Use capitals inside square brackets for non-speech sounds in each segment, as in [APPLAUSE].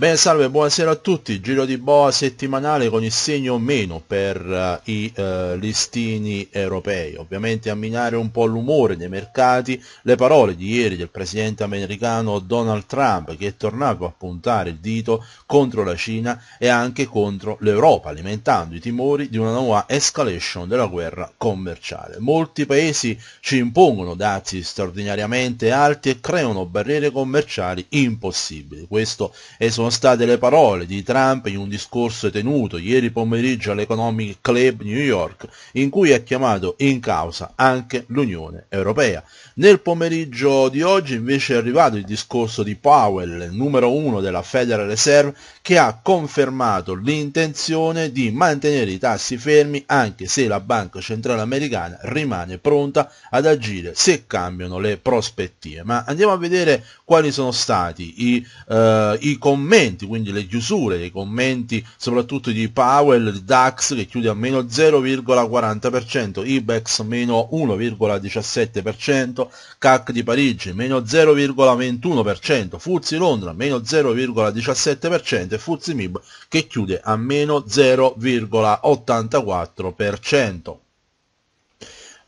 Bene, salve, buonasera a tutti. Giro di boa settimanale con il segno meno per uh, i uh, listini europei. Ovviamente a minare un po' l'umore dei mercati le parole di ieri del presidente americano Donald Trump che è tornato a puntare il dito contro la Cina e anche contro l'Europa, alimentando i timori di una nuova escalation della guerra commerciale. Molti paesi ci impongono dazi straordinariamente alti e creano barriere commerciali impossibili. Questo è state le parole di Trump in un discorso tenuto ieri pomeriggio all'Economic Club New York, in cui ha chiamato in causa anche l'Unione Europea. Nel pomeriggio di oggi invece è arrivato il discorso di Powell, numero uno della Federal Reserve, che ha confermato l'intenzione di mantenere i tassi fermi anche se la Banca Centrale Americana rimane pronta ad agire se cambiano le prospettive. Ma andiamo a vedere quali sono stati i, eh, i commenti commenti, quindi le chiusure i commenti soprattutto di Powell, di DAX che chiude a meno 0,40%, IBEX meno 1,17%, CAC di Parigi meno 0,21%, Fuzzi Londra meno 0,17% e Fuzzi MIB che chiude a meno 0,84%.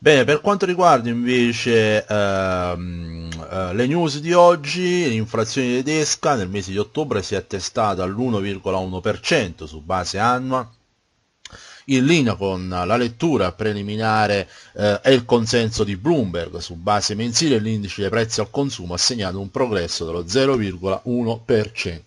Bene, per quanto riguarda invece ehm, eh, le news di oggi, l'inflazione tedesca nel mese di ottobre si è attestata all'1,1% su base annua, in linea con la lettura preliminare eh, e il consenso di Bloomberg. Su base mensile l'indice dei prezzi al consumo ha segnato un progresso dello 0,1%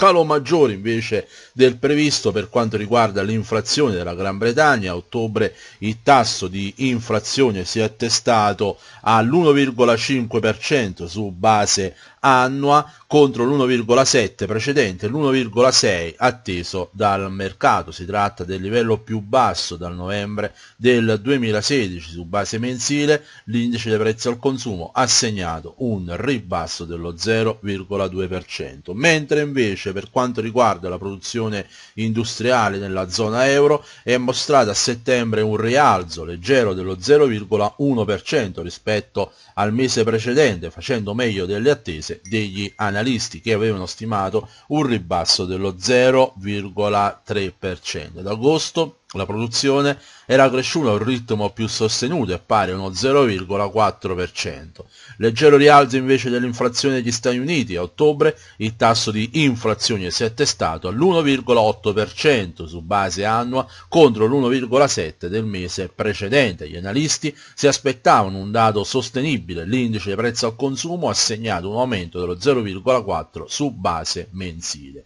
calo maggiore invece del previsto per quanto riguarda l'inflazione della Gran Bretagna. A ottobre il tasso di inflazione si è attestato all'1,5% su base annua contro l'1,7 precedente e l'1,6 atteso dal mercato. Si tratta del livello più basso dal novembre del 2016 su base mensile. L'indice dei prezzi al consumo ha segnato un ribasso dello 0,2%, mentre invece per quanto riguarda la produzione industriale nella zona euro è mostrata a settembre un rialzo leggero dello 0,1% rispetto al mese precedente, facendo meglio delle attese base degli analisti che avevano stimato un ribasso dello 0,3%. Ad agosto la produzione era cresciuta a un ritmo più sostenuto e pari a uno 0,4%. Leggero rialzo invece dell'inflazione degli Stati Uniti. A ottobre il tasso di inflazione si è attestato all'1,8% su base annua contro l'1,7% del mese precedente. Gli analisti si aspettavano un dato sostenibile. L'indice prezzo al consumo ha segnato un aumento dello 0,4% su base mensile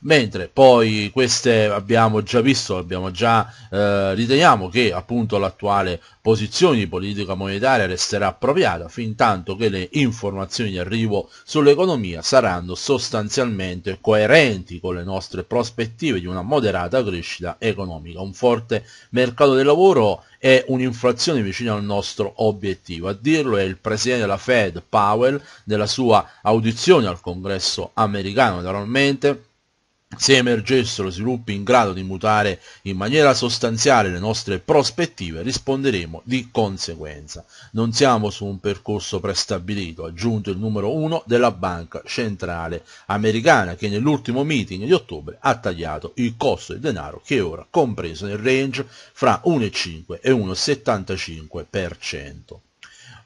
mentre poi queste abbiamo già visto, abbiamo già, eh, riteniamo che appunto l'attuale posizione di politica monetaria resterà appropriata fin tanto che le informazioni di arrivo sull'economia saranno sostanzialmente coerenti con le nostre prospettive di una moderata crescita economica, un forte mercato del lavoro e un'inflazione vicina al nostro obiettivo. A dirlo è il presidente della Fed Powell nella sua audizione al congresso americano, naturalmente se emergessero sviluppi in grado di mutare in maniera sostanziale le nostre prospettive, risponderemo di conseguenza. Non siamo su un percorso prestabilito, ha aggiunto il numero 1 della Banca Centrale Americana, che nell'ultimo meeting di ottobre ha tagliato il costo del denaro, che è ora compreso nel range fra 1,5 e 1,75%.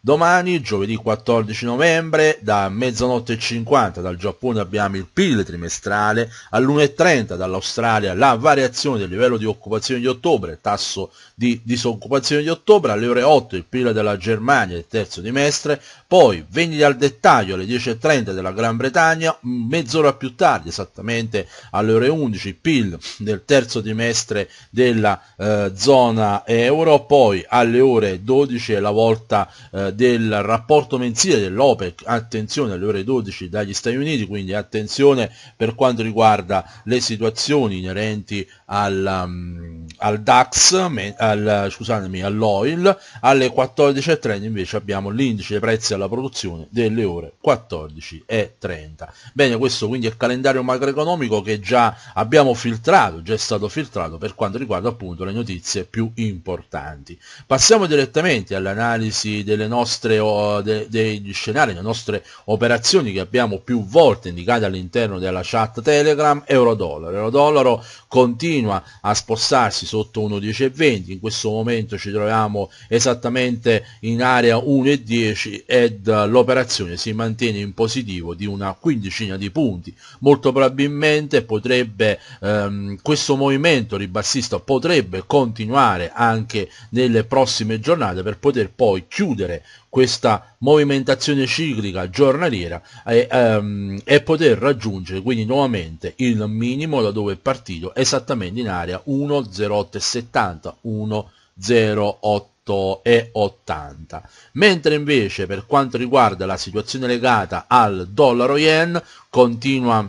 Domani, giovedì 14 novembre, da mezzanotte e 50 dal Giappone abbiamo il PIL trimestrale, all'1.30 dall'Australia la variazione del livello di occupazione di ottobre, tasso di disoccupazione di ottobre, alle ore 8 il PIL della Germania, il terzo trimestre, poi vendite al dettaglio alle 10.30 della Gran Bretagna, mezz'ora più tardi, esattamente alle ore 11, il PIL del terzo trimestre della eh, zona euro, poi alle ore 12 è la volta eh, del rapporto mensile dell'OPEC, attenzione alle ore 12 dagli Stati Uniti, quindi attenzione per quanto riguarda le situazioni inerenti al, um, al DAX, me, al, scusatemi, all'oil, alle 14.30 invece abbiamo l'indice dei prezzi alla produzione delle ore 14.30. Bene, questo quindi è il calendario macroeconomico che già abbiamo filtrato, già è stato filtrato per quanto riguarda appunto le notizie più importanti. Passiamo direttamente all'analisi delle nostre, oh, de, degli scenari, delle nostre operazioni che abbiamo più volte indicate all'interno della chat Telegram, Euro-Dollaro. Euro-Dollaro continua continua a spostarsi sotto 1.10.20, in questo momento ci troviamo esattamente in area 1.10 ed eh, l'operazione si mantiene in positivo di una quindicina di punti, molto probabilmente potrebbe ehm, questo movimento ribassista potrebbe continuare anche nelle prossime giornate per poter poi chiudere questa movimentazione ciclica giornaliera e, um, e, poter raggiungere quindi nuovamente il minimo da dove è partito esattamente in area 1.0870 1.08 e 80 mentre invece per quanto riguarda la situazione legata al dollaro yen continua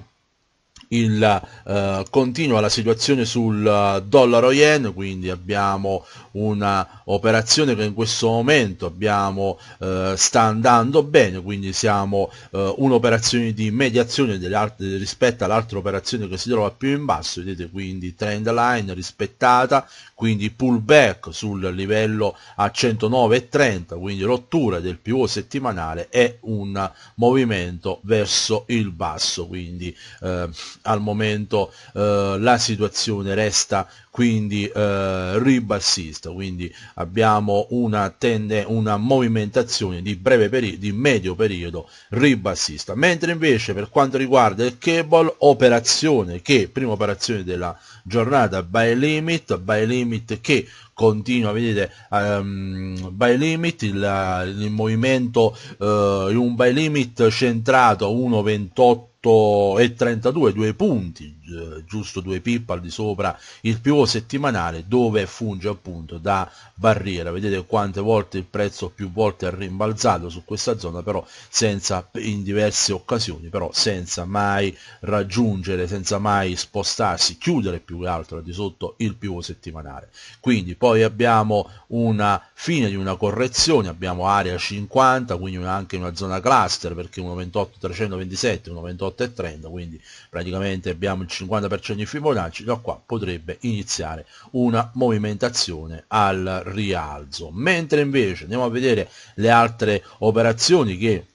il, eh, continua la situazione sul eh, dollaro yen, quindi abbiamo una operazione che in questo momento abbiamo, eh, sta andando bene, quindi siamo eh, un'operazione di mediazione rispetto all'altra operazione che si trova più in basso, vedete quindi trend line rispettata, quindi pullback sul livello a 109,30, quindi rottura del pivot settimanale e un movimento verso il basso, quindi eh, al momento eh, la situazione resta quindi eh, ribassista, quindi abbiamo una, tende, una movimentazione di, breve peri- di medio periodo ribassista, mentre invece per quanto riguarda il cable operazione che prima operazione della giornata by limit, by limit che continua, vedete, um, ehm, buy limit, il, il movimento, uh, un by limit centrato 1,28 8,32, due punti, eh, giusto due pip al di sopra il più settimanale dove funge appunto da barriera. Vedete quante volte il prezzo più volte è rimbalzato su questa zona, però senza, in diverse occasioni, però senza mai raggiungere, senza mai spostarsi, chiudere più che altro al di sotto il più settimanale. Quindi poi abbiamo una fine di una correzione, abbiamo area 50, quindi anche una zona cluster perché 1,28 327, 1,28 28,30 quindi praticamente abbiamo il 50% di Fibonacci da qua potrebbe iniziare una movimentazione al rialzo mentre invece andiamo a vedere le altre operazioni che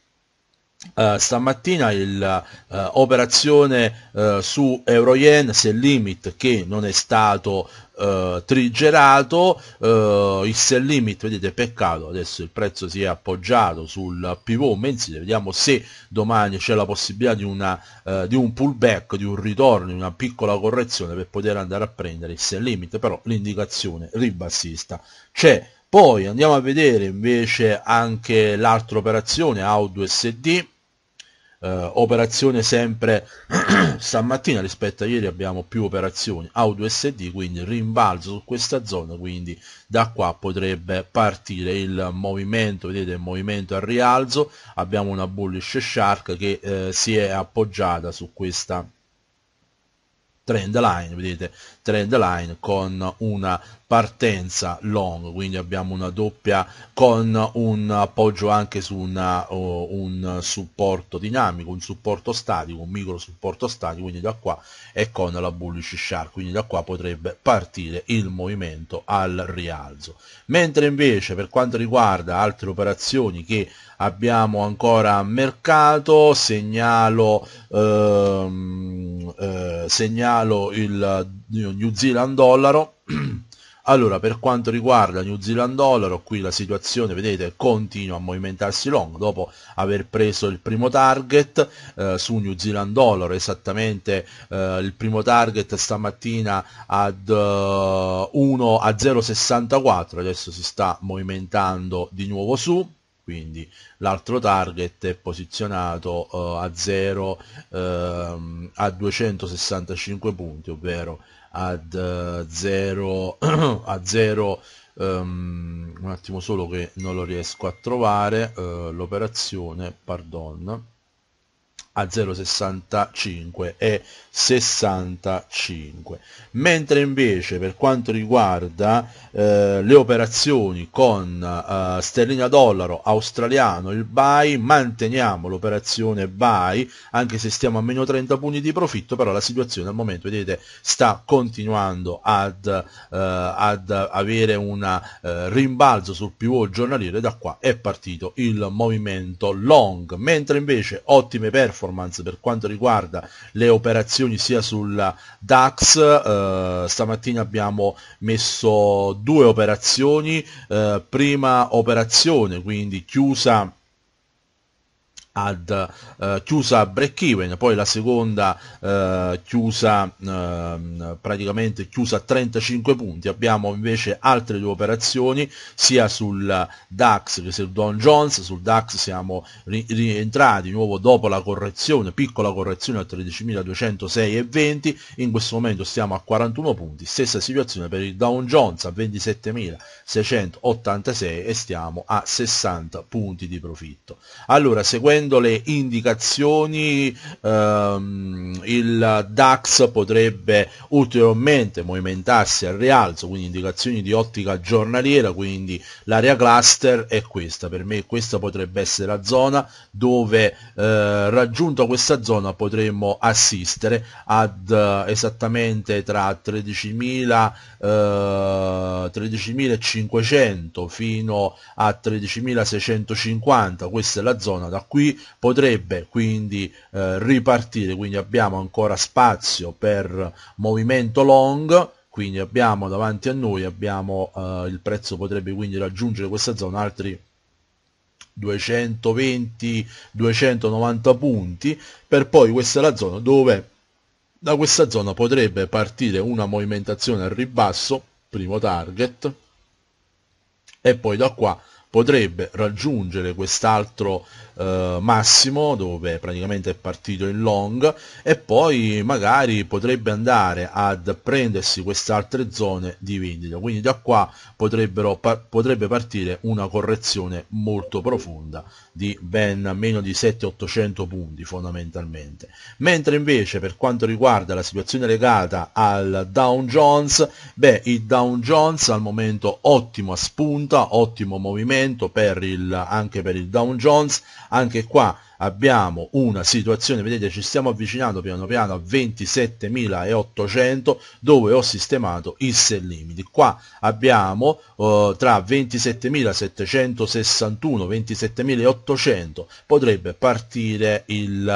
Uh, stamattina l'operazione eh, uh, eh, uh, su Euro Yen, se limit che non è stato eh, triggerato eh, il sell limit vedete peccato adesso il prezzo si è appoggiato sul pivot mensile vediamo se domani c'è la possibilità di, una, eh, di un pullback di un ritorno di una piccola correzione per poter andare a prendere il sell limit però l'indicazione ribassista c'è poi andiamo a vedere invece anche l'altra operazione AUD SD eh, operazione sempre [CLEARS THROAT] stamattina rispetto a ieri abbiamo più operazioni audio sd quindi rimbalzo su questa zona quindi da qua potrebbe partire il movimento vedete il movimento al rialzo abbiamo una bullish shark che eh, si è appoggiata su questa trend line, vedete, trend line con una partenza long, quindi abbiamo una doppia con un appoggio anche su una, un supporto dinamico, un supporto statico, un micro supporto statico, quindi da qua e con la bullish shark, quindi da qua potrebbe partire il movimento al rialzo. Mentre invece per quanto riguarda altre operazioni che abbiamo ancora a mercato, segnalo, ehm, eh, segnalo il New Zealand dollaro. [CLEARS THROAT] Allora, per quanto riguarda New Zealand dollaro, qui la situazione, vedete, continua a movimentarsi long dopo aver preso il primo target eh, su New Zealand dollaro, esattamente eh, il primo target stamattina ad eh, 1 a 0,64, adesso si sta movimentando di nuovo su, quindi l'altro target è posizionato eh, a 0 ehm, a 265 punti, ovvero ad 0 uh, eh, [CLEARS THROAT] a 0 um, ehm, un attimo solo che non lo riesco a trovare uh, l'operazione pardon a 0,65 e 65 mentre invece per quanto riguarda eh, le operazioni con eh, sterlina dollaro australiano il buy manteniamo l'operazione buy anche se stiamo a meno 30 punti di profitto però la situazione al momento vedete sta continuando ad, eh, ad avere un eh, rimbalzo sul PO giornaliero da qua è partito il movimento long mentre invece ottime performance performance per quanto riguarda le operazioni sia sul DAX, eh, stamattina abbiamo messo due operazioni, eh, prima operazione quindi chiusa ad eh, chiusa break even, poi la seconda eh, chiusa eh, praticamente chiusa a 35 punti, abbiamo invece altre due operazioni sia sul DAX che sul Don Jones, sul DAX siamo ri rientrati di nuovo dopo la correzione, piccola correzione a 13.206,20, in questo momento stiamo a 41 punti, stessa situazione per il Dow Jones a 27.686 e stiamo a 60 punti di profitto. Allora, seguendo seguendo le indicazioni ehm, il DAX potrebbe ulteriormente movimentarsi al rialzo, quindi indicazioni di ottica giornaliera, quindi l'area cluster è questa, per me questa potrebbe essere la zona dove eh, raggiunta questa zona potremmo assistere ad eh, esattamente tra 13.000 eh, 13.500 fino a 13.650, questa è la zona da qui potrebbe quindi eh, ripartire, quindi abbiamo ancora spazio per movimento long, quindi abbiamo davanti a noi, abbiamo, eh, il prezzo potrebbe quindi raggiungere questa zona altri 220-290 punti, per poi questa è la zona dove da questa zona potrebbe partire una movimentazione al ribasso, primo target, e poi da qua potrebbe raggiungere quest'altro eh, massimo dove praticamente è partito in long e poi magari potrebbe andare ad prendersi queste altre zone di vendita quindi da qua par potrebbe partire una correzione molto profonda di ben meno di 7-800 punti fondamentalmente mentre invece per quanto riguarda la situazione legata al Dow Jones beh il Dow Jones al momento ottimo a spunta ottimo movimento momento per il, anche per il Dow Jones, anche qua abbiamo una situazione, vedete ci stiamo avvicinando piano piano a 27.800 dove ho sistemato i sell limiti. Qua abbiamo eh, tra 27.761 e 27.800 potrebbe partire il,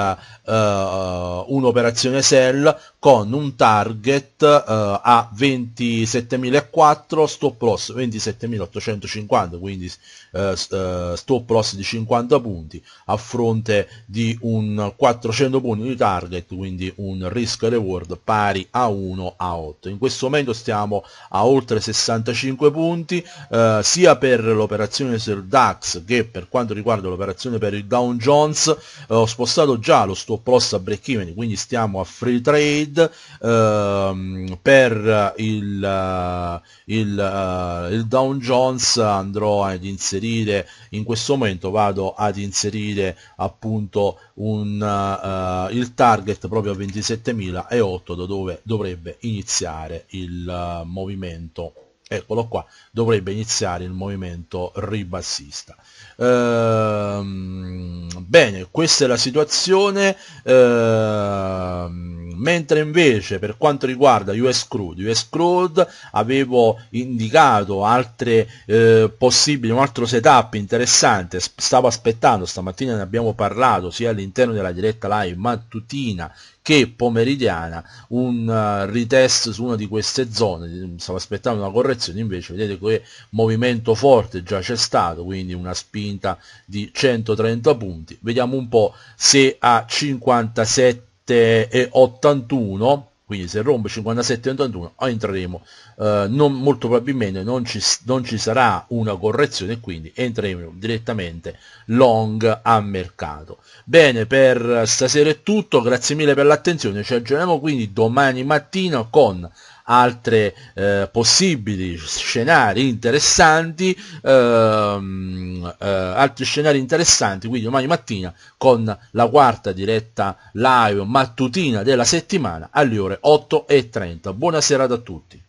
eh, un'operazione sell con un target eh, a 27.004 stop loss 27.850 quindi eh, eh, stop loss di 50 punti a fronte parte di un 400 punti di target, quindi un risk reward pari a 1 a 8. In questo momento stiamo a oltre 65 punti, eh, sia per l'operazione sul DAX che per quanto riguarda l'operazione per il Dow Jones, eh, ho spostato già lo stop loss a break even, quindi stiamo a free trade, eh, per il, eh, il, eh, il Dow Jones andrò ad inserire, in questo momento vado ad inserire appunto appunto un, uh, il target proprio a 27.008 da dove dovrebbe iniziare il uh, movimento eccolo qua dovrebbe iniziare il movimento ribassista ehm, bene questa è la situazione ehm, mentre invece per quanto riguarda US Crude, US Crude avevo indicato altre eh, possibili, un altro setup interessante, stavo aspettando, stamattina ne abbiamo parlato sia all'interno della diretta live mattutina che pomeridiana un uh, eh, retest su una di queste zone stavo aspettando una correzione invece vedete che movimento forte già c'è stato quindi una spinta di 130 punti vediamo un po' se a 57 e 81 quindi se rompe 57 81 ah, entreremo eh, non, molto probabilmente non ci, non ci, sarà una correzione quindi entreremo direttamente long a mercato bene per stasera è tutto grazie mille per l'attenzione ci aggiorniamo quindi domani mattina con altri eh, possibili scenari interessanti, ehm, eh, altri scenari interessanti, quindi domani mattina con la quarta diretta live mattutina della settimana alle ore 8.30. Buona serata a tutti.